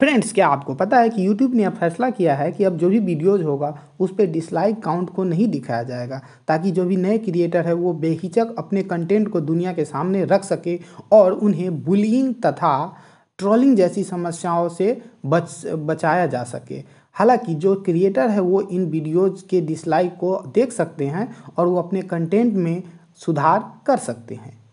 friends क्या आपको पता है कि यूट्यूब ने अब फैसला किया है कि अब जो भी वीडियोज होगा उस पर डिसलाइक काउंट को नहीं दिखाया जाएगा ताकि जो भी नए क्रिएटर है वो बेहिचक अपने कंटेंट को दुनिया के सामने रख सके और उन्हें बुलिंग तथा ट्रोलिंग जैसी समस्याओं से बच बचाया जा सके हालांकि जो क्रिएटर है वो इन वीडियोज के डिसलाइक को देख सकते हैं और वो अपने कंटेंट में सुधार कर सकते हैं